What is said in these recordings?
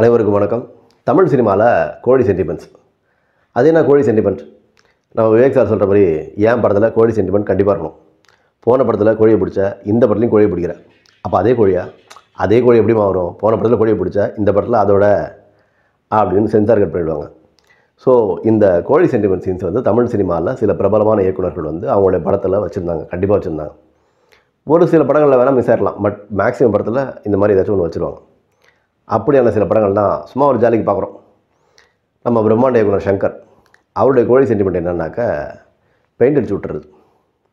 அனைவருக்கும் வணக்கம் தமிழ் சினிமாவில் கோழி சென்டிமெண்ட்ஸ் அது என்ன கோழி சென்டிமெண்ட் நம்ம விவேக் சார் சொல்கிற மாதிரி ஏன் படத்தில் கோழி சென்டிமெண்ட் கண்டிப்பாக இருக்கணும் போன படத்தில் கோழியை பிடிச்ச இந்த படத்துலையும் கோழியை பிடிக்கிற அப்போ அதே கோழியா அதே கோழி எப்படிமா வரும் போன படத்தில் கோழியை பிடிச்ச இந்த படத்தில் அதோட அப்படின்னு சென்சார் கட் பண்ணிவிடுவாங்க ஸோ இந்த கோழி சென்டிமெண்ட் சீன்ஸ் வந்து தமிழ் சினிமாவில் சில பிரபலமான இயக்குநர்கள் வந்து அவங்களுடைய படத்தில் வச்சுருந்தாங்க கண்டிப்பாக வச்சுருந்தாங்க ஒரு சில படங்களில் வேணால் மிஸ் ஆகிடலாம் பட் மேக்ஸிமம் படத்தில் இந்த மாதிரி ஏதாச்சும் ஒன்று வச்சுருவாங்க அப்படியான சில படங்கள் தான் சும்மா ஒரு ஜாலிக்கு பார்க்குறோம் நம்ம பிரம்மாண்ட இயக்குனர் சங்கர் அவருடைய கோழி சென்டிமெண்ட் என்னன்னாக்கா பெயிண்ட் அடிச்சு விட்டுறது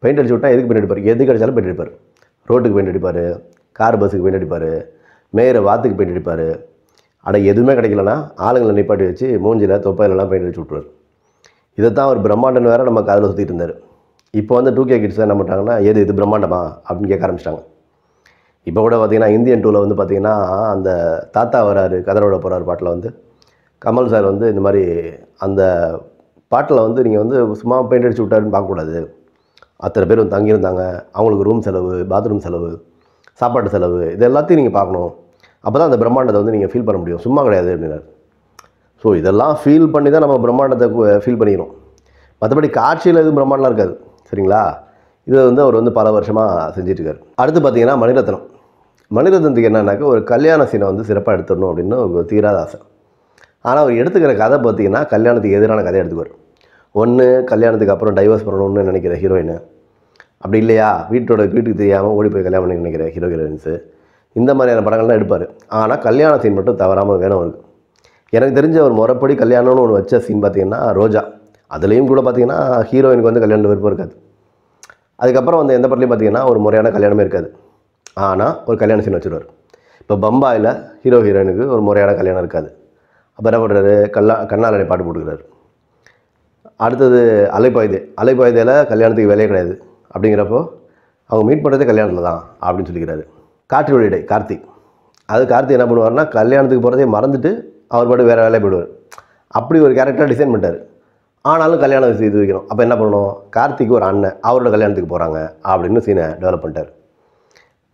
பெயிண்ட் அடிச்சு விட்டால் எதுக்கு பெயிண்ட் அடிப்பார் எது கிடைச்சாலும் பெயிண்ட் அடிப்பார் ரோட்டுக்கு பெயிண்ட் அடிப்பார் கார் பஸ்ஸுக்கு பெயிண்ட் அடிப்பார் மேயர் வாத்துக்கு பெயிண்ட் அடிப்பார் ஆனால் எதுவுமே கிடைக்கலன்னா ஆளுங்களை நிப்பாட்டி வச்சு மூஞ்சியில் தொப்பையிலலாம் பெயிண்ட் அடிச்சு விட்டுருவார் இதை தான் ஒரு பிரம்மாண்டம் வேறு நம்ம காதில் சுற்றிட்டு இருந்தார் இப்போ வந்து டூ கே கிட்ஸ் என்ன பண்ணுறாங்கன்னா எது இது பிரம்மாண்டமா அப்படின்னு கேட்க ஆரம்பிச்சிட்டாங்க இப்போ கூட பார்த்திங்கன்னா இந்தியன் டூவில் வந்து பார்த்திங்கன்னா அந்த தாத்தா வராரு கதரோட போகிறார் பாட்டில் வந்து கமல் சார் வந்து இந்த மாதிரி அந்த பாட்டில் வந்து நீங்கள் வந்து சும்மா பெயிண்ட் அடிச்சு விட்டாருன்னு பார்க்கக்கூடாது அத்தனை பேரும் தங்கியிருந்தாங்க அவங்களுக்கு ரூம் செலவு பாத்ரூம் செலவு சாப்பாட்டு செலவு இது எல்லாத்தையும் நீங்கள் பார்க்கணும் அப்போ தான் அந்த பிரம்மாண்டத்தை வந்து நீங்கள் ஃபீல் பண்ண முடியும் சும்மா கிடையாது அப்படின்னார் ஸோ இதெல்லாம் ஃபீல் பண்ணி தான் நம்ம பிரம்மாண்டத்தை ஃபீல் பண்ணிடணும் மற்றபடி காட்சியில் எதுவும் பிரம்மாண்டம்லாம் இருக்காது சரிங்களா இதை வந்து அவர் வந்து பல வருஷமாக செஞ்சிட்ருக்கார் அடுத்து பார்த்தீங்கன்னா மணிரத்னம் மணிரத்னத்துக்கு என்னன்னாக்கா ஒரு கல்யாண சீனை வந்து சிறப்பாக எடுத்துடணும் அப்படின்னு ஒரு தீராத ஆசை ஆனால் அவர் எடுத்துக்கிற கதை பார்த்திங்கன்னா கல்யாணத்துக்கு எதிரான கதையை எடுத்துக்குவார் ஒன்று கல்யாணத்துக்கு அப்புறம் டைவர்ஸ் பண்ணணும்னு நினைக்கிற ஹீரோயின் அப்படி இல்லையா வீட்டோட வீட்டுக்கு தெரியாமல் ஓடி போய் கல்யாணம் பண்ணி நினைக்கிற ஹீரோ ஹீரோயின்ஸு இந்த மாதிரியான படங்கள்லாம் எடுப்பார் ஆனால் கல்யாண சீன் மட்டும் தவறாமல் வேணும் அவருக்கு எனக்கு தெரிஞ்ச ஒரு முறைப்படி கல்யாணம்னு ஒன்று வச்ச சீன் பார்த்திங்கன்னா ரோஜா அதுலேயும் கூட பார்த்திங்கன்னா ஹீரோயினுக்கு வந்து கல்யாணம் விருப்பம் இருக்காது அதுக்கப்புறம் வந்து எந்த படத்துலையும் பார்த்தீங்கன்னா ஒரு முறையான கல்யாணமே இருக்காது ஆனால் ஒரு கல்யாண சீன் வச்சுருவார் இப்போ பம்பாயில் ஹீரோ ஹீரோயினுக்கு ஒரு முறையான கல்யாணம் இருக்காது அப்புறம் என்ன பண்ணுறாரு கல்லா கண்ணாலடை பாட்டு போட்டுக்கிறார் அடுத்தது அலைப்பாய்தே அலைப்பாயுதையில் கல்யாணத்துக்கு வேலையே கிடையாது அப்படிங்கிறப்போ அவங்க மீட் பண்ணுறதே கல்யாணத்தில் தான் அப்படின்னு சொல்லிக்கிறாரு காற்று வழியடை கார்த்திக் அது கார்த்திக் என்ன பண்ணுவார்னா கல்யாணத்துக்கு போகிறதே மறந்துட்டு அவர் பாட்டு வேறு வேலையை போயிடுவார் அப்படி ஒரு கேரக்டராக டிசைன் பண்ணிட்டார் ஆனாலும் கல்யாணம் செய்து வைக்கணும் அப்போ என்ன பண்ணணும் கார்த்திக்கு ஒரு அண்ணன் அவரோட கல்யாணத்துக்கு போகிறாங்க அப்படின்னு சீனை டெவலப் பண்ணிட்டார்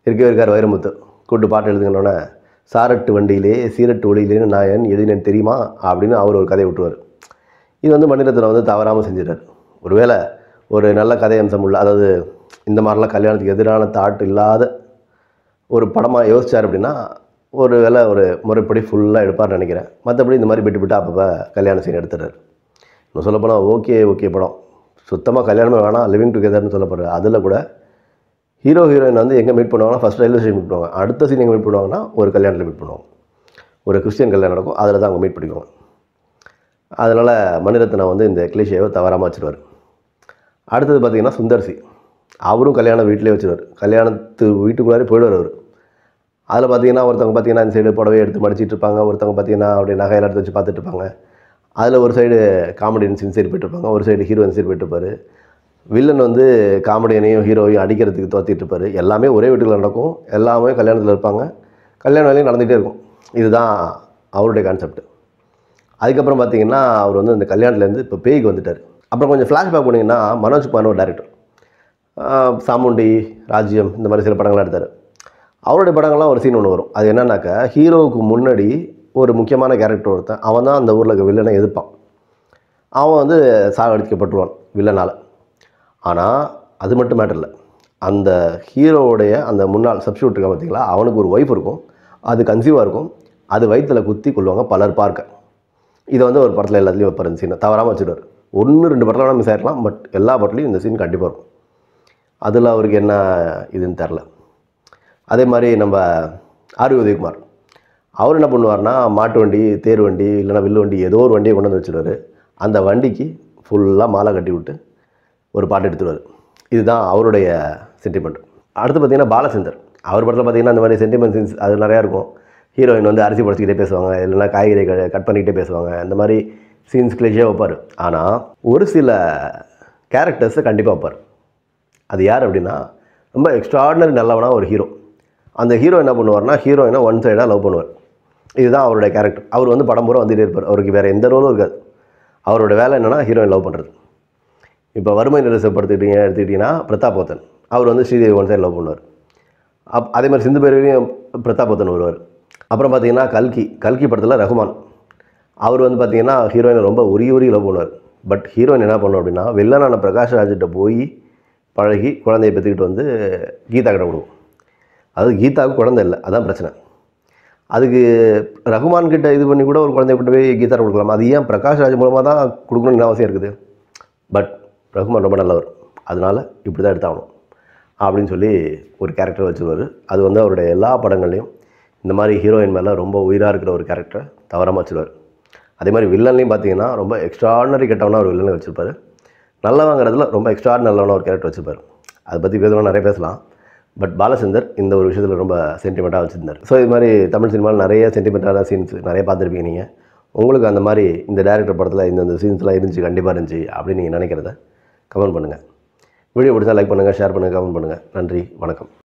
இருக்கவே இருக்கார் வைரமுத்து கூட்டு பாட்டு எழுதுங்கன்னொன்னே சாரட்டு வண்டியிலே சீரட்டு ஒளியிலேன்னு நான் ஏன் எழுதினேன் தெரியுமா அப்படின்னு அவர் ஒரு கதையை விட்டுவார் இது வந்து மணிரத்னம் வந்து தவறாமல் செஞ்சிட்டார் ஒருவேளை ஒரு நல்ல கதை அம்சம் உள்ள அதாவது இந்த மாதிரிலாம் கல்யாணத்துக்கு எதிரான தாட் இல்லாத ஒரு படமாக யோசித்தார் அப்படின்னா ஒரு வேலை ஒரு முறைப்படி ஃபுல்லாக எடுப்பார்னு நினைக்கிறேன் மற்றபடி இந்த மாதிரி விட்டு விட்டு அப்பப்போ கல்யாண சீன் எடுத்துடுறாரு இப்போ சொல்லப்போனால் ஓகே ஓகே படம் சுத்தமாக கல்யாணமே வேணாம் லிவிங் டுகெதர்னு சொல்லப்படுற அதில் கூட ஹீரோ ஹீரோயின் வந்து எங்கே மீட் பண்ணுவாங்கன்னா ஃபஸ்ட் ரயில்வே ஸ்டேஷன் மீட் பண்ணுவாங்க அடுத்த சீன் எங்கே மீட் பண்ணுவாங்கன்னா ஒரு கல்யாணத்தில் மீட் பண்ணுவாங்க ஒரு கிறிஸ்டியன் கல்யாணம் நடக்கும் அதில் தான் அவங்க மீட் பிடிக்கும் அதனால் மணிரத்னா வந்து இந்த கிளிஷேவை தவறாமல் வச்சுருவார் அடுத்தது பார்த்திங்கன்னா சுந்தர்சி அவரும் கல்யாணம் வீட்டிலே வச்சுருவார் கல்யாணத்து வீட்டுக்குள்ளாரே போயிடுவார் அவர் அதில் பார்த்தீங்கன்னா ஒருத்தவங்க பார்த்தீங்கன்னா இந்த சைடு புடவை எடுத்து மடிச்சிட்டு இருப்பாங்க ஒருத்தவங்க பார்த்தீங்கன்னா அப்படியே நகையெல்லாம் எடுத்து வச்சு பார்த்துட்டு இருப்பாங்க அதில் ஒரு சைடு காமெடியன்ஸ் இன்சைட் போயிட்டுருப்பாங்க ஒரு சைடு ஹீரோ இன்சைட் போயிட்டுருப்பார் வில்லன் வந்து காமெடியனையும் ஹீரோவையும் அடிக்கிறதுக்கு துரத்திட்டு இருப்பார் எல்லாமே ஒரே வீட்டில் நடக்கும் எல்லாமே கல்யாணத்தில் இருப்பாங்க கல்யாண வேலையும் நடந்துகிட்டே இருக்கும் இதுதான் அவருடைய கான்செப்ட் அதுக்கப்புறம் பார்த்தீங்கன்னா அவர் வந்து அந்த கல்யாணத்துலேருந்து இப்போ பேய்க்கு வந்துட்டார் அப்புறம் கொஞ்சம் ஃப்ளாஷ்பேக் பண்ணிங்கன்னா மனோஜ் குமார் ஒரு டேரக்டர் சாமுண்டி ராஜ்யம் இந்த மாதிரி சில படங்கள்லாம் எடுத்தார் அவருடைய படங்கள்லாம் ஒரு சீன் ஒன்று வரும் அது என்னன்னாக்கா ஹீரோவுக்கு முன்னாடி ஒரு முக்கியமான கேரக்டர் ஒருத்தன் அவன் தான் அந்த ஊரில் இருக்க வில்லனை எதிர்ப்பான் அவன் வந்து சாகடிக்கப்பட்டுருவான் வில்லனால் ஆனால் அது மட்டும் மேட்டர் இல்லை அந்த ஹீரோவுடைய அந்த முன்னாள் சப்ஸ்டியூட் இருக்க பார்த்தீங்களா அவனுக்கு ஒரு ஒய்ஃப் இருக்கும் அது கன்சீவாக இருக்கும் அது வயிற்றில் குத்தி கொள்வாங்க பலர் பார்க்க இதை வந்து ஒரு படத்தில் எல்லாத்துலேயும் வைப்பார் இந்த சீனை தவறாமல் வச்சுடுவார் ஒன்று ரெண்டு படத்தில் வேணால் மிஸ் ஆகிடலாம் பட் எல்லா படத்துலையும் இந்த சீன் கண்டிப்பாக இருக்கும் அதில் அவருக்கு என்ன இதுன்னு தெரில அதே மாதிரி நம்ம ஆர்வி உதயகுமார் அவர் என்ன பண்ணுவார்னா மாட்டு வண்டி தேர் வண்டி இல்லைனா வில்லு வண்டி ஏதோ ஒரு வண்டியை கொண்டு வந்து வச்சுருவார் அந்த வண்டிக்கு ஃபுல்லாக மாலை கட்டி விட்டு ஒரு பாட்டு எடுத்துருவார் இதுதான் அவருடைய சென்டிமெண்ட் அடுத்து பார்த்திங்கன்னா பாலச்சந்தர் அவர் படத்தில் பார்த்திங்கன்னா அந்த மாதிரி சென்டிமெண்ட் சீன்ஸ் அது நிறையா இருக்கும் ஹீரோயின் வந்து அரிசி படைச்சிக்கிட்டே பேசுவாங்க இல்லைனா காய்கறி கட் பண்ணிக்கிட்டே பேசுவாங்க அந்த மாதிரி சீன்ஸ் கிளேஷியாக வைப்பார் ஆனால் ஒரு சில கேரக்டர்ஸை கண்டிப்பாக வைப்பார் அது யார் அப்படின்னா ரொம்ப எக்ஸ்ட்ராடினரி நல்லவனாக ஒரு ஹீரோ அந்த ஹீரோ என்ன பண்ணுவார்னா ஹீரோயினை ஒன் சைடாக லவ் பண்ணுவார் இதுதான் அவருடைய கேரக்டர் அவர் வந்து படம் பூரா வந்துகிட்டே இருப்பார் அவருக்கு வேறு எந்த ரோலும் இருக்காது அவரோட வேலை என்னென்னா ஹீரோயின் லவ் பண்ணுறது இப்போ வறுமை நிலசை எடுத்துக்கிட்டிங்கன்னா பிரதாபோத்தன் அவர் வந்து ஸ்ரீதேவி ஒன் சைடு லவ் பண்ணுவார் அப் அதே மாதிரி சிந்து பேர்வையும் பிரதாபோத்தன் வருவார் அப்புறம் பார்த்தீங்கன்னா கல்கி கல்கி படத்தில் ரகுமான் அவர் வந்து பார்த்திங்கன்னா ஹீரோயினை ரொம்ப உரிய உரிய லவ் பண்ணுவார் பட் ஹீரோயின் என்ன பண்ணும் அப்படின்னா வெள்ளனான ராஜ்கிட்ட போய் பழகி குழந்தைய பெற்றுக்கிட்டு வந்து கீதா கிட்ட விடுவோம் அது கீதாவுக்கு குழந்தை இல்லை அதான் பிரச்சனை அதுக்கு ரகுமான் கிட்ட இது பண்ணி கூட ஒரு குழந்தை கிட்ட போய் கீதார் கொடுக்கலாம் அது ஏன் பிரகாஷ் ராஜ் மூலமாக தான் கொடுக்கணும்னு அவசியம் இருக்குது பட் ரகுமான் ரொம்ப நல்லவர் அதனால் இப்படி தான் எடுத்தாகணும் அப்படின்னு சொல்லி ஒரு கேரக்டர் வச்சுருவார் அது வந்து அவருடைய எல்லா படங்கள்லையும் இந்த மாதிரி ஹீரோயின் மேலே ரொம்ப உயிராக இருக்கிற ஒரு கேரக்டரை தவறாமல் வச்சுருவார் அதே மாதிரி வில்லன்லையும் பார்த்தீங்கன்னா ரொம்ப எக்ஸ்ட்ராடனரி கெட்டவனாக ஒரு வில்லனை வச்சுருப்பார் நல்லவங்கிறதுல ரொம்ப எக்ஸ்ட்ராடனரி நல்லவனாக ஒரு கேரக்டர் வச்சுருப்பார் அதை பற்றி பேசணும் நிறைய பேசலாம் பட் பாலச்சந்தர் இந்த ஒரு விஷயத்தில் ரொம்ப சென்டிமெண்ட்டாக வச்சுருந்தார் ஸோ இது மாதிரி தமிழ் சினிமாவில் நிறைய சென்டிமெண்ட்டான சீன்ஸ் நிறைய பார்த்துருப்பீங்க நீங்கள் உங்களுக்கு அந்த மாதிரி இந்த டேரக்டர் படத்தில் இந்த இந்த சீன்ஸ்லாம் இருந்துச்சு கண்டிப்பாக இருந்துச்சு அப்படின்னு நீங்கள் நினைக்கிறத கமெண்ட் பண்ணுங்கள் வீடியோ பிடிச்சா லைக் பண்ணுங்கள் ஷேர் பண்ணுங்கள் கமெண்ட் பண்ணுங்கள் நன்றி வணக்கம்